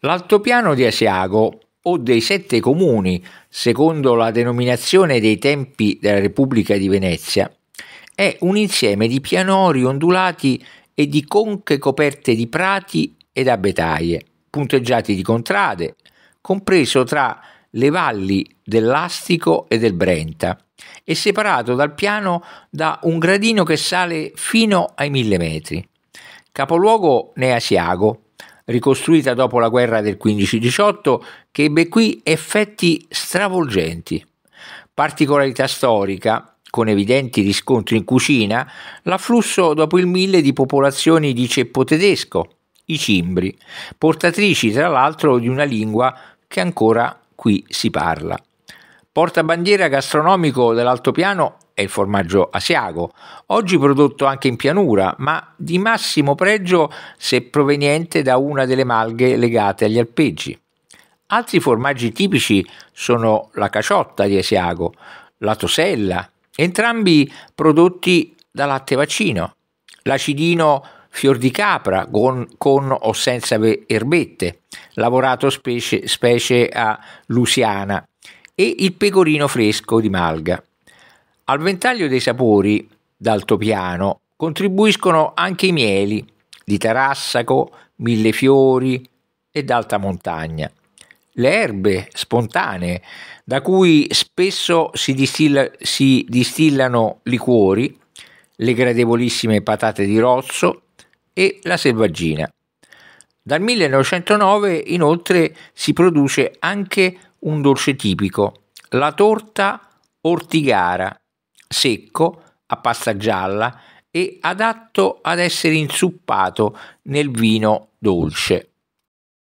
L'altopiano di Asiago, o dei sette comuni, secondo la denominazione dei tempi della Repubblica di Venezia, è un insieme di pianori ondulati e di conche coperte di prati ed abbetaie, punteggiati di contrade, compreso tra le valli dell'Astico e del Brenta, e separato dal piano da un gradino che sale fino ai mille metri. Capoluogo ne Asiago, ricostruita dopo la guerra del 15-18, che ebbe qui effetti stravolgenti. Particolarità storica, con evidenti riscontri in cucina, l'afflusso dopo il mille di popolazioni di ceppo tedesco, i cimbri, portatrici tra l'altro di una lingua che ancora qui si parla. Portabandiera gastronomico dell'altopiano è il formaggio asiago, oggi prodotto anche in pianura, ma di massimo pregio se proveniente da una delle malghe legate agli alpeggi. Altri formaggi tipici sono la caciotta di asiago, la tosella, entrambi prodotti da latte vaccino, l'acidino fior di capra con, con, o senza erbette, lavorato specie, specie a Lusiana, e il pecorino fresco di malga. Al ventaglio dei sapori d'altopiano contribuiscono anche i mieli di Tarassaco, Millefiori e d'alta montagna, le erbe spontanee da cui spesso si, distilla, si distillano liquori, le gradevolissime patate di rozzo e la selvaggina. Dal 1909 inoltre si produce anche un dolce tipico, la torta ortigara, secco, a pasta gialla e adatto ad essere inzuppato nel vino dolce.